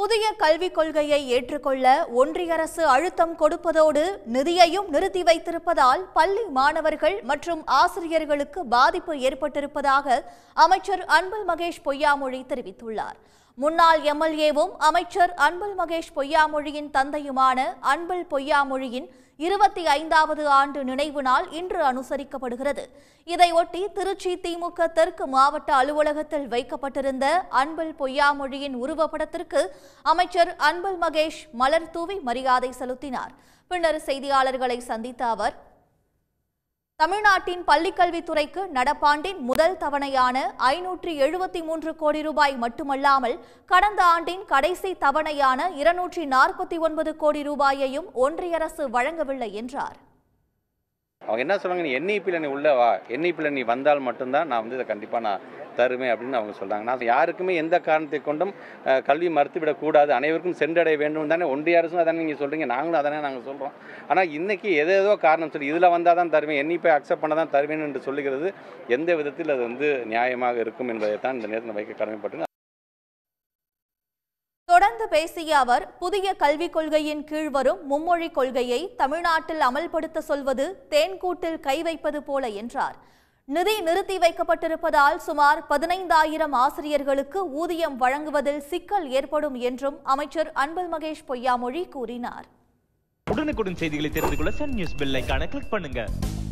புதிய கல்விக் கொள்கையை ஏற்றுக்கொள்ள ஒன்றிய அரசு அழுத்தம் கொடுப்பதோடு நிதியையும் நிறுத்தி வைத்திருப்பதால் பள்ளி மாணவர்கள் மற்றும் ஆசிரியர்களுக்கு பாதிப்பு ஏற்பட்டிருப்பதாக அமைச்சர் அன்பு மகேஷ் பொய்யாமொழி தெரிவித்துள்ளார் முன்னாள் எம்எல்ஏவும் அமைச்சர் அன்பில் மகேஷ் பொய்யாமொழியின் தந்தையுமான அன்பில் பொய்யாமொழியின் இருபத்தி ஐந்தாவது ஆண்டு நினைவு நாள் இன்று அனுசரிக்கப்படுகிறது இதையொட்டி திருச்சி திமுக தெற்கு மாவட்ட அலுவலகத்தில் வைக்கப்பட்டிருந்த அன்பில் பொய்யாமொழியின் உருவப்படத்திற்கு அமைச்சர் அன்பில் மகேஷ் மலர் தூவி மரியாதை செலுத்தினார் பின்னர் செய்தியாளர்களை சந்தித்த அவர் தமிழ்நாட்டின் பள்ளிக்கல்வித்துறைக்கு நடப்பாண்டின் முதல் தவணையான ஐநூற்றி எழுபத்தி மூன்று கோடி ரூபாய் மட்டுமல்லாமல் கடந்த ஆண்டின் கடைசி தவணையான இருநூற்றி நாற்பத்தி ஒன்பது கோடி ரூபாயையும் ஒன்றிய அரசு வழங்கவில்லை என்றார் அவங்க என்ன சொல்லுவாங்க நீ என்ஐபியில் நீ உள்ளவா வா என்ஐபியில் நீ வந்தால் மட்டும்தான் நான் வந்து இதை கண்டிப்பாக நான் தருவேன் அப்படின்னு அவங்க சொல்கிறாங்க நான் யாருக்குமே எந்த காரணத்தை கொண்டும் கல்வி மறுத்துவிடக்கூடாது அனைவருக்கும் சென்றடைய வேண்டும் தானே ஒன்றிய அரசும் அதானே நீங்கள் சொல்கிறீங்க நாங்களும் அதானே நாங்கள் சொல்கிறோம் ஆனால் இன்றைக்கி ஏதேதோ காரணம் சொல்லி இதில் வந்தால் தான் தருவேன் என்னை போய் அக்செப்ட் பண்ண தான் தருவேன் என்று சொல்லுகிறது எந்த விதத்தில் அது வந்து நியாயமாக இருக்கும் என்பதை தான் இந்த நேரத்தில் வைக்க கடமைப்பட்டு தொடர்ந்து பேசிய அவர் புதிய கல்விக் கொள்கையின் கீழ் வரும் மும்மொழி கொள்கையை தமிழ்நாட்டில் அமல்படுத்த சொல்வது தேன்கூட்டில் கை வைப்பது போல என்றார் நிதி நிறுத்தி வைக்கப்பட்டிருப்பதால் சுமார் பதினைந்தாயிரம் ஆசிரியர்களுக்கு ஊதியம் வழங்குவதில் சிக்கல் ஏற்படும் என்றும் அமைச்சர் அன்பில் மகேஷ் பொய்யாமொழி கூறினார் உடனுக்குடன் செய்திகளை தெரிந்து கொள்ள சன் நியூஸ் கிளிக் பண்ணுங்க